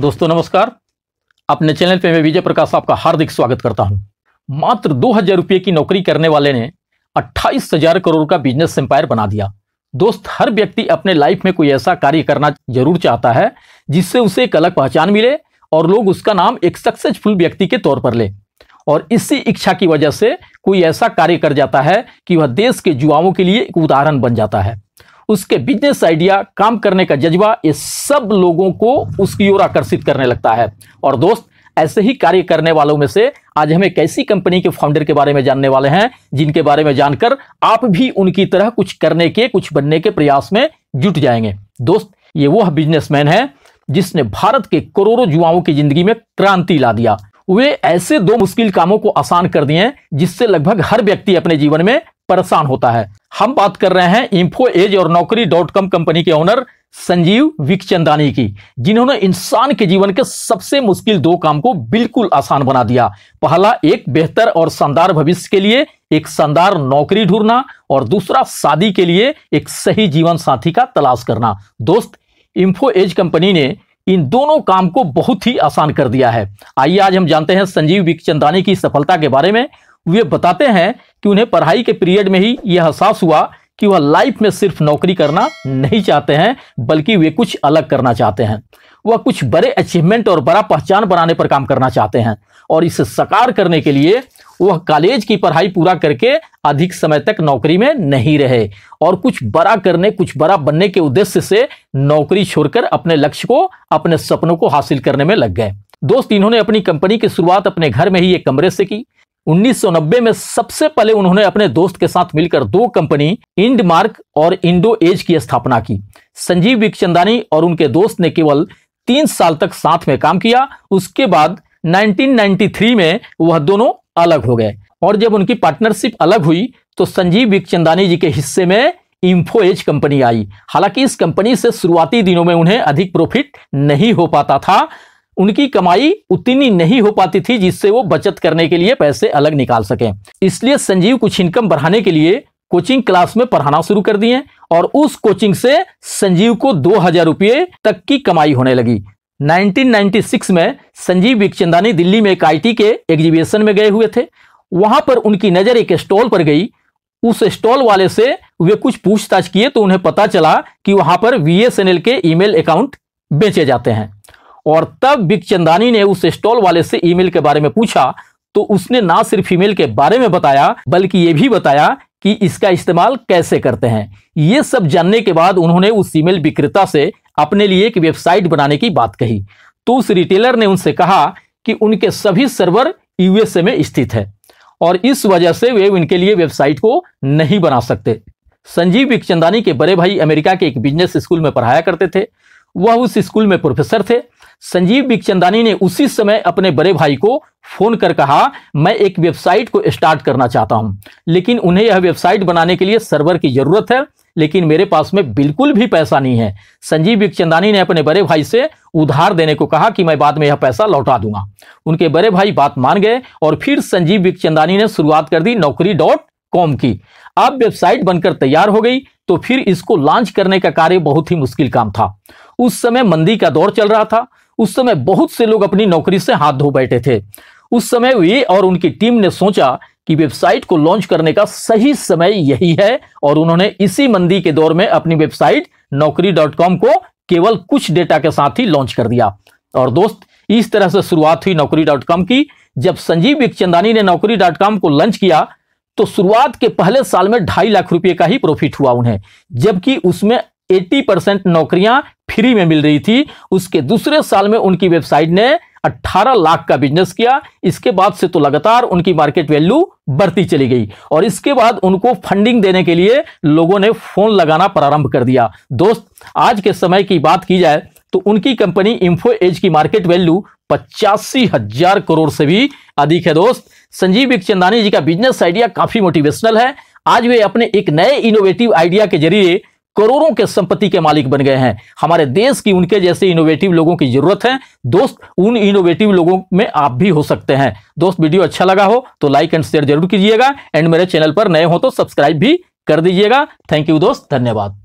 दोस्तों नमस्कार अपने चैनल पे मैं विजय प्रकाश साहब का हार्दिक स्वागत करता हूं मात्र दो हजार रुपये की नौकरी करने वाले ने अट्ठाईस हजार करोड़ का बिजनेस एम्पायर बना दिया दोस्त हर व्यक्ति अपने लाइफ में कोई ऐसा कार्य करना जरूर चाहता है जिससे उसे एक अलग पहचान मिले और लोग उसका नाम एक सक्सेसफुल व्यक्ति के तौर पर ले और इसी इच्छा की वजह से कोई ऐसा कार्य कर जाता है कि वह देश के युवाओं के लिए एक उदाहरण बन जाता है उसके बिजनेस आइडिया काम करने का जज्बा ये सब लोगों को उसकी ओर आकर्षित करने लगता है और दोस्त ऐसे ही कार्य करने वालों में से आज हम एक ऐसी कंपनी के फाउंडर के बारे में जानने वाले हैं जिनके बारे में जानकर आप भी उनकी तरह कुछ करने के कुछ बनने के प्रयास में जुट जाएंगे दोस्त ये वह बिजनेसमैन है जिसने भारत के करोड़ों युवाओं की जिंदगी में क्रांति ला दिया वे ऐसे दो मुश्किल कामों को आसान कर दिए जिससे लगभग हर व्यक्ति अपने जीवन में परेशान होता है हम बात कर रहे हैं इंफो एज और नौकरी डॉट कॉम कंपनी के ओनर संजीव विकचंदानी की जिन्होंने इंसान के जीवन के सबसे मुश्किल दो काम को बिल्कुल आसान बना दिया पहला एक बेहतर और शानदार भविष्य के लिए एक शानदार नौकरी ढूंढना और दूसरा शादी के लिए एक सही जीवन साथी का तलाश करना दोस्त इंफो एज कंपनी ने इन दोनों काम को बहुत ही आसान कर दिया है आइए आज हम जानते हैं संजीव विकचंदानी की सफलता के बारे में वे बताते हैं कि उन्हें पढ़ाई के पीरियड में ही यह एहसास हुआ कि वह लाइफ में सिर्फ नौकरी करना नहीं चाहते हैं बल्कि वे कुछ अलग करना चाहते हैं वह कुछ बड़े अचीवमेंट और बड़ा पहचान बनाने पर काम करना चाहते हैं और इसे साकार करने के लिए वह कॉलेज की पढ़ाई पूरा करके अधिक समय तक नौकरी में नहीं रहे और कुछ बड़ा करने कुछ बड़ा बनने के उद्देश्य से नौकरी छोड़कर अपने लक्ष्य को अपने सपनों को हासिल करने में लग गए दोस्त इन्होंने अपनी कंपनी की शुरुआत अपने घर में ही एक कमरे से की 1990 में सबसे पहले उन्होंने अपने दोस्त के साथ मिलकर दो कंपनी इंडमार्क और इंडो एज की स्थापना की संजीव विकचंदानी और उनके दोस्त ने केवल तीन साल तक साथ में काम किया उसके बाद 1993 में वह दोनों अलग हो गए और जब उनकी पार्टनरशिप अलग हुई तो संजीव विकचंदानी जी के हिस्से में इंफो एज कंपनी आई हालांकि इस कंपनी से शुरुआती दिनों में उन्हें अधिक प्रॉफिट नहीं हो पाता था उनकी कमाई उतनी नहीं हो पाती थी जिससे वो बचत करने के लिए पैसे अलग निकाल सकें इसलिए संजीव कुछ इनकम बढ़ाने के लिए कोचिंग क्लास में पढ़ाना शुरू कर दिए और उस कोचिंग से संजीव को दो हजार रुपये तक की कमाई होने लगी 1996 में संजीव बिकचंदानी दिल्ली में एक आई के एग्जीबिशन में गए हुए थे वहां पर उनकी नज़र एक स्टॉल पर गई उस स्टॉल वाले से वे कुछ पूछताछ किए तो उन्हें पता चला कि वहां पर वी के ईमेल अकाउंट बेचे जाते हैं और तब बिग चंदानी ने उस स्टॉल वाले से ईमेल के बारे में पूछा तो उसने ना सिर्फ ईमेल के बारे में बताया बल्कि ये भी बताया कि इसका इस्तेमाल कैसे करते हैं ये सब जानने के बाद उन्होंने उस ईमेल विक्रेता से अपने लिए एक वेबसाइट बनाने की बात कही तो उस रिटेलर ने उनसे कहा कि उनके सभी सर्वर यूएसए में स्थित है और इस वजह से वे उनके लिए वेबसाइट को नहीं बना सकते संजीव बिकचंदानी के बड़े भाई अमेरिका के एक बिजनेस स्कूल में पढ़ाया करते थे वह उस स्कूल में प्रोफेसर थे संजीव बिकचंदानी ने उसी समय अपने बड़े भाई को फोन कर कहा मैं एक वेबसाइट को स्टार्ट करना चाहता हूं लेकिन उन्हें यह वेबसाइट बनाने के लिए सर्वर की जरूरत है लेकिन मेरे पास में बिल्कुल भी पैसा नहीं है संजीव बिकचंदानी ने अपने बड़े भाई से उधार देने को कहा कि मैं बाद में यह पैसा लौटा दूंगा उनके बड़े भाई बात मान गए और फिर संजीव बिकचंदानी ने शुरुआत कर दी नौकरी डॉट कॉम की अब वेबसाइट बनकर तैयार हो गई तो फिर इसको लॉन्च करने का कार्य बहुत ही मुश्किल काम था उस समय मंदी का दौर चल रहा था उस समय बहुत से लोग अपनी नौकरी से हाथ धो बैठे थे उस समय वे और उनकी टीम ने सोचा कि वेबसाइट को लॉन्च करने का सही समय यही है और उन्होंने इसी मंदी के दौर में अपनी वेबसाइट नौकरी डॉट कॉम को केवल कुछ डेटा के साथ ही लॉन्च कर दिया और दोस्त इस तरह से शुरुआत हुई नौकरी डॉट कॉम की जब संजीव बिकचंदानी ने नौकरी डॉट कॉम को लॉन्च किया तो शुरुआत के पहले साल में ढाई लाख रुपए का ही प्रॉफिट हुआ उन्हें जबकि उसमें 80 परसेंट नौकरियां फ्री में मिल रही थी उसके दूसरे साल में उनकी वेबसाइट ने 18 लाख का बिजनेस किया इसके बाद से तो लगातार उनकी मार्केट वैल्यू बढ़ती चली गई और इसके बाद उनको फंडिंग देने के लिए लोगों ने फोन लगाना प्रारंभ कर दिया दोस्त आज के समय की बात की जाए तो उनकी कंपनी इंफो एज की मार्केट वैल्यू पचासी हजार करोड़ से भी अधिक है दोस्त संजीव चंदानी जी का बिजनेस आइडिया काफी मोटिवेशनल है आज वे अपने एक नए इनोवेटिव आइडिया के जरिए करोड़ों के संपत्ति के मालिक बन गए हैं हमारे देश की उनके जैसे इनोवेटिव लोगों की जरूरत है दोस्त उन इनोवेटिव लोगों में आप भी हो सकते हैं दोस्त वीडियो अच्छा लगा हो तो लाइक एंड शेयर जरूर कीजिएगा एंड मेरे चैनल पर नए हो तो सब्सक्राइब भी कर दीजिएगा थैंक यू दोस्त धन्यवाद